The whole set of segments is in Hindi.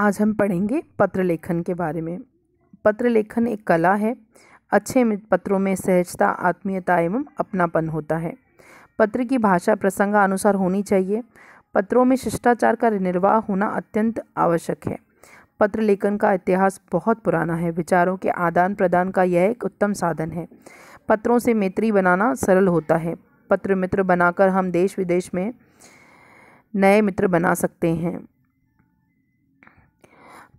आज हम पढ़ेंगे पत्र लेखन के बारे में पत्र लेखन एक कला है अच्छे पत्रों में सहजता आत्मीयता एवं अपनापन होता है पत्र की भाषा प्रसंगानुसार होनी चाहिए पत्रों में शिष्टाचार का निर्वाह होना अत्यंत आवश्यक है पत्र लेखन का इतिहास बहुत पुराना है विचारों के आदान प्रदान का यह एक उत्तम साधन है पत्रों से मैत्री बनाना सरल होता है पत्र मित्र बनाकर हम देश विदेश में नए मित्र बना सकते हैं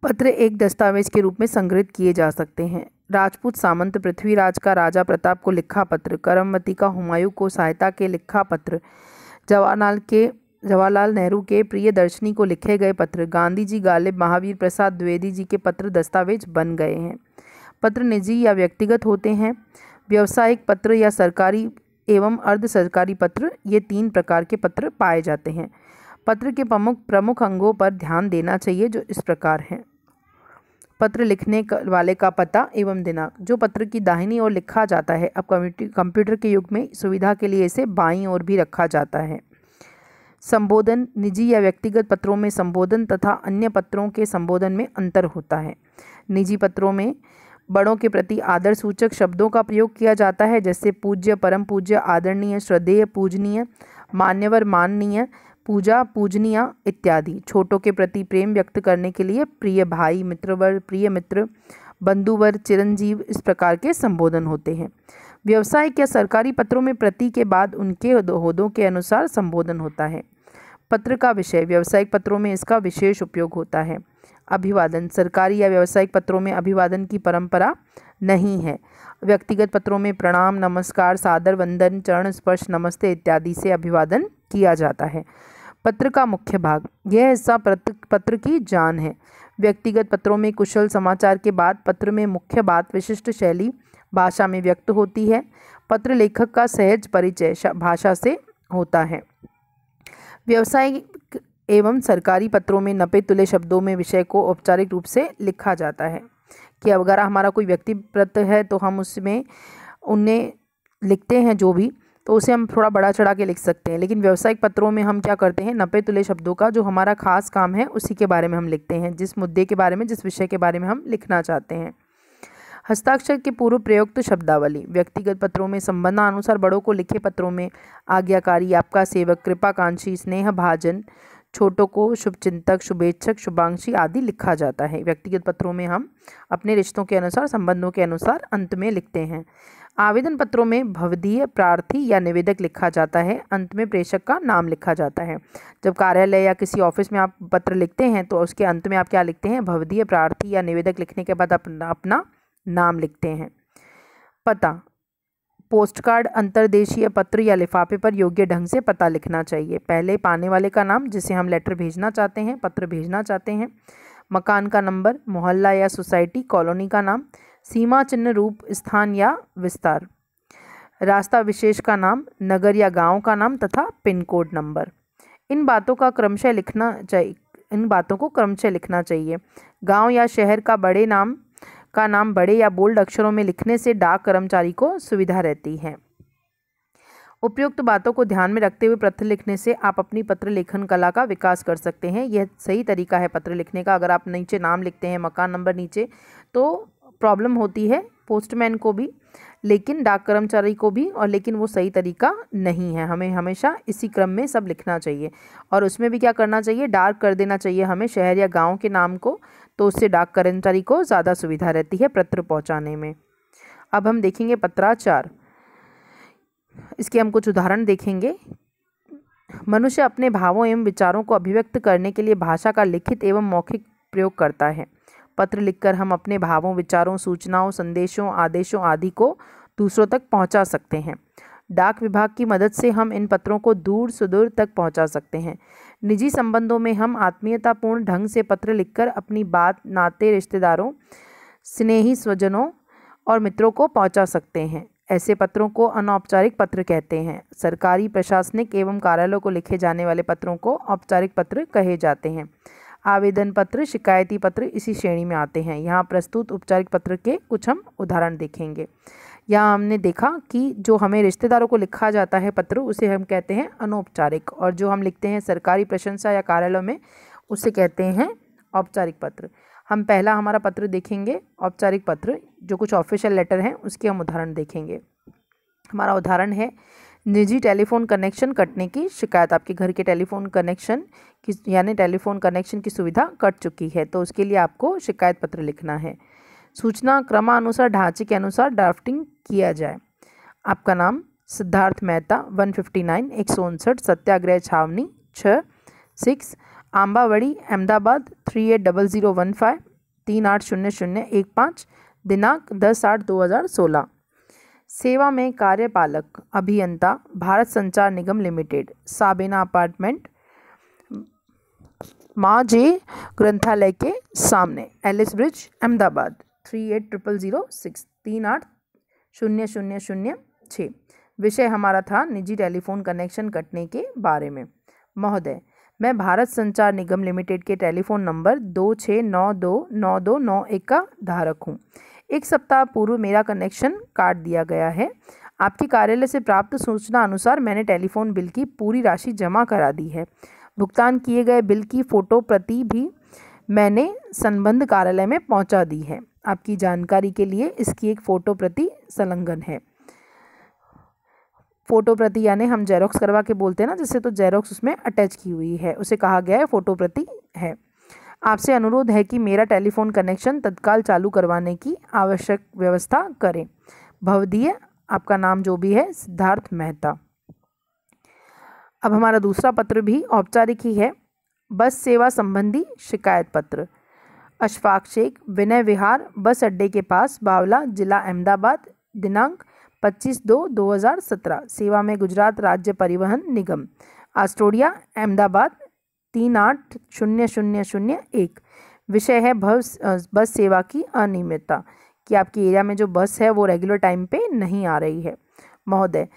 पत्र एक दस्तावेज के रूप में संग्रहित किए जा सकते हैं राजपूत सामंत पृथ्वीराज का राजा प्रताप को लिखा पत्र करमवती का हुमायूं को सहायता के लिखा पत्र जवाहरलाल के जवाहरलाल नेहरू के प्रिय दर्शनी को लिखे गए पत्र गांधी जी गालिब महावीर प्रसाद द्विवेदी जी के पत्र दस्तावेज बन गए हैं पत्र निजी या व्यक्तिगत होते हैं व्यावसायिक पत्र या सरकारी एवं अर्ध सरकारी पत्र ये तीन प्रकार के पत्र पाए जाते हैं पत्र के प्रमुख प्रमुख अंगों पर ध्यान देना चाहिए जो इस प्रकार हैं पत्र लिखने वाले का पता एवं दिनांक जो पत्र की दाहिनी ओर लिखा जाता है अब कंप्यूटर के युग में सुविधा के लिए इसे बाईं ओर भी रखा जाता है संबोधन निजी या व्यक्तिगत पत्रों में संबोधन तथा अन्य पत्रों के संबोधन में अंतर होता है निजी पत्रों में बड़ों के प्रति आदर सूचक शब्दों का प्रयोग किया जाता है जैसे पूज्य परम पूज्य आदरणीय श्रद्धेय पूजनीय मान्यवर माननीय पूजा पूजनिया इत्यादि छोटों के प्रति प्रेम व्यक्त करने के लिए प्रिय भाई मित्रवर प्रिय मित्र बंधुवर चिरंजीव इस प्रकार के संबोधन होते हैं व्यवसायिक या सरकारी पत्रों में प्रति के बाद उनके होदों के अनुसार संबोधन होता है पत्र का विषय व्यावसायिक पत्रों में इसका विशेष उपयोग होता है अभिवादन सरकारी या व्यावसायिक पत्रों में अभिवादन की परंपरा नहीं है व्यक्तिगत पत्रों में प्रणाम नमस्कार सादर वंदन चरण स्पर्श नमस्ते इत्यादि से अभिवादन किया जाता है पत्र का मुख्य भाग यह हिस्सा पत्र पत्र की जान है व्यक्तिगत पत्रों में कुशल समाचार के बाद पत्र में मुख्य बात विशिष्ट शैली भाषा में व्यक्त होती है पत्र लेखक का सहज परिचय भाषा से होता है व्यवसायिक एवं सरकारी पत्रों में नपे तुले शब्दों में विषय को औपचारिक रूप से लिखा जाता है कि अगर हमारा कोई व्यक्ति पत्र है तो हम उसमें उन्हें लिखते हैं जो भी तो उसे हम थोड़ा बड़ा चढ़ा के लिख सकते हैं लेकिन व्यावसायिक पत्रों में हम क्या करते हैं नपे तुले शब्दों का जो हमारा खास काम है उसी के बारे में हम लिखते हैं जिस मुद्दे के बारे में जिस विषय के बारे में हम लिखना चाहते हैं हस्ताक्षर के पूर्व प्रयुक्त तो शब्दावली व्यक्तिगत पत्रों में संबंधानुसार बड़ों को लिखे पत्रों में आज्ञाकारी आपका सेवक कृपाकांक्षी स्नेह भाजन छोटों को शुभचिंतक शुभेच्छक शुभांक्षी आदि लिखा जाता है व्यक्तिगत पत्रों में हम अपने रिश्तों के अनुसार संबंधों के अनुसार अंत में लिखते हैं आवेदन पत्रों में भवदीय प्रार्थी या निवेदक लिखा जाता है अंत में प्रेषक का नाम लिखा जाता है जब कार्यालय या किसी ऑफिस में आप पत्र लिखते हैं तो उसके अंत में आप क्या लिखते हैं भवदीय प्रार्थी या निवेदक लिखने के बाद अपना अपना नाम लिखते हैं पता पोस्ट कार्ड अंतर्देशीय पत्र या लिफाफे पर योग्य ढंग से पता लिखना चाहिए पहले पाने वाले का नाम जिसे हम लेटर भेजना चाहते हैं पत्र भेजना चाहते हैं मकान का नंबर मोहल्ला या सोसाइटी कॉलोनी का नाम सीमा चिन्ह रूप स्थान या विस्तार रास्ता विशेष का नाम नगर या गांव का नाम तथा पिन कोड नंबर इन बातों का क्रमशः लिखना चाहिए इन बातों को क्रमशः लिखना चाहिए गांव या शहर का बड़े नाम का नाम बड़े या बोल्ड अक्षरों में लिखने से डाक कर्मचारी को सुविधा रहती है उपयुक्त बातों को ध्यान में रखते हुए पत्र लिखने से आप अपनी पत्र लेखन कला का विकास कर सकते हैं यह सही तरीका है पत्र लिखने का अगर आप नीचे नाम लिखते हैं मकान नंबर नीचे तो प्रॉब्लम होती है पोस्टमैन को भी लेकिन डाक कर्मचारी को भी और लेकिन वो सही तरीका नहीं है हमें हमेशा इसी क्रम में सब लिखना चाहिए और उसमें भी क्या करना चाहिए डार्क कर देना चाहिए हमें शहर या गांव के नाम को तो उससे डाक कर्मचारी को ज़्यादा सुविधा रहती है पत्र पहुँचाने में अब हम देखेंगे पत्राचार इसके हम कुछ उदाहरण देखेंगे मनुष्य अपने भावों एवं विचारों को अभिव्यक्त करने के लिए भाषा का लिखित एवं मौखिक प्रयोग करता है पत्र लिखकर हम अपने भावों विचारों सूचनाओं संदेशों आदेशों आदि को दूसरों तक पहुंचा सकते हैं डाक विभाग की मदद से हम इन पत्रों को दूर सुदूर तक पहुंचा सकते हैं निजी संबंधों में हम आत्मीयतापूर्ण ढंग से पत्र लिखकर अपनी बात नाते रिश्तेदारों स्नेही स्वजनों और मित्रों को पहुंचा सकते हैं ऐसे पत्रों को अनौपचारिक पत्र कहते हैं सरकारी प्रशासनिक एवं कार्यालयों को लिखे जाने वाले पत्रों को औपचारिक पत्र कहे जाते हैं आवेदन पत्र शिकायती पत्र इसी श्रेणी में आते हैं यहाँ प्रस्तुत उपचारिक पत्र के कुछ हम उदाहरण देखेंगे यहाँ हमने देखा कि जो हमें रिश्तेदारों को लिखा जाता है पत्र उसे हम कहते हैं अनौपचारिक और जो हम लिखते हैं सरकारी प्रशंसा या कार्यालयों में उसे कहते हैं औपचारिक पत्र हम पहला हमारा पत्र देखेंगे औपचारिक पत्र जो कुछ ऑफिशियल लेटर हैं उसके हम उदाहरण देखेंगे हमारा उदाहरण है निजी टेलीफोन कनेक्शन कटने की शिकायत आपके घर के टेलीफोन कनेक्शन की यानी टेलीफोन कनेक्शन की सुविधा कट चुकी है तो उसके लिए आपको शिकायत पत्र लिखना है सूचना क्रमानुसार ढांचे के अनुसार ड्राफ्टिंग किया जाए आपका नाम सिद्धार्थ मेहता वन एक सौ उनसठ सत्याग्रह छावनी छः six Ambawadi Ahmedabad three eight double zero one five तीन आठ शून्य शून्य एक पाँच दिनांक दस आठ दो हज़ार सोलह सेवा में कार्यपालक अभियंता भारत संचार निगम लिमिटेड साबिना अपार्टमेंट माँ जी ग्रंथालय के सामने Ellis Bridge Ahmedabad three eight triple zero six तीन आठ शून्य शून्य शून्य छः विषय हमारा था निजी टेलीफोन कनेक्शन कटने के बारे में महोदय मैं भारत संचार निगम लिमिटेड के टेलीफोन नंबर दो छः नौ दो नौ दो नौ एक का धारक हूँ एक सप्ताह पूर्व मेरा कनेक्शन काट दिया गया है आपके कार्यालय से प्राप्त सूचना अनुसार मैंने टेलीफोन बिल की पूरी राशि जमा करा दी है भुगतान किए गए बिल की फ़ोटो प्रति भी मैंने संबंध कार्यालय में पहुंचा दी है आपकी जानकारी के लिए इसकी एक फ़ोटो प्रति संलग्न है फ़ोटो प्रति यानी हम जेरोक्स करवा के बोलते हैं ना जिससे तो जेरोक्स उसमें अटैच की हुई है उसे कहा गया है फ़ोटो प्रति है आपसे अनुरोध है कि मेरा टेलीफोन कनेक्शन तत्काल चालू करवाने की आवश्यक व्यवस्था करें भवदीय आपका नाम जो भी है सिद्धार्थ मेहता अब हमारा दूसरा पत्र भी औपचारिक ही है बस सेवा संबंधी शिकायत पत्र अशफाक शेख विनय विहार बस अड्डे के पास बावला जिला अहमदाबाद दिनांक 25 दो 2017 सेवा में गुजरात राज्य परिवहन निगम आस्टोडिया अहमदाबाद तीन आठ शून्य शून्य शून्य एक विषय है बस बस सेवा की अनियमितता कि आपके एरिया में जो बस है वो रेगुलर टाइम पे नहीं आ रही है महोदय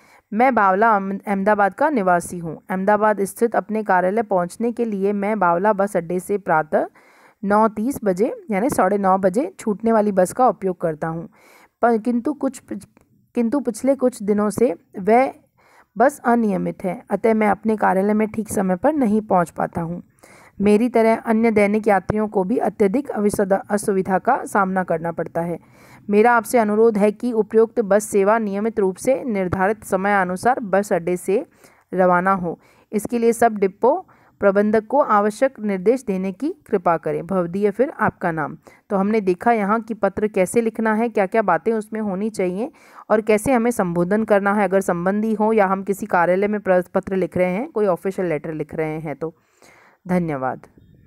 मैं बावला अहमदाबाद का निवासी हूँ अहमदाबाद स्थित अपने कार्यालय पहुँचने के लिए मैं बावला बस अड्डे से प्रातः नौ तीस बजे यानी साढ़े नौ बजे छूटने वाली बस का उपयोग करता हूँ पर किंतु कुछ किंतु पिछले कुछ दिनों से वह बस अनियमित है अतः मैं अपने कार्यालय में ठीक समय पर नहीं पहुँच पाता हूँ मेरी तरह अन्य दैनिक यात्रियों को भी अत्यधिक असुविधा का सामना करना पड़ता है मेरा आपसे अनुरोध है कि उपयुक्त बस सेवा नियमित रूप से निर्धारित समय अनुसार बस अड्डे से रवाना हो इसके लिए सब डिपो प्रबंधक को आवश्यक निर्देश देने की कृपा करें भवदीय फिर आपका नाम तो हमने देखा यहाँ कि पत्र कैसे लिखना है क्या क्या बातें उसमें होनी चाहिए और कैसे हमें संबोधन करना है अगर संबंधी हो या हम किसी कार्यालय में पत्र लिख रहे हैं कोई ऑफिशियल लेटर लिख रहे हैं तो धन्यवाद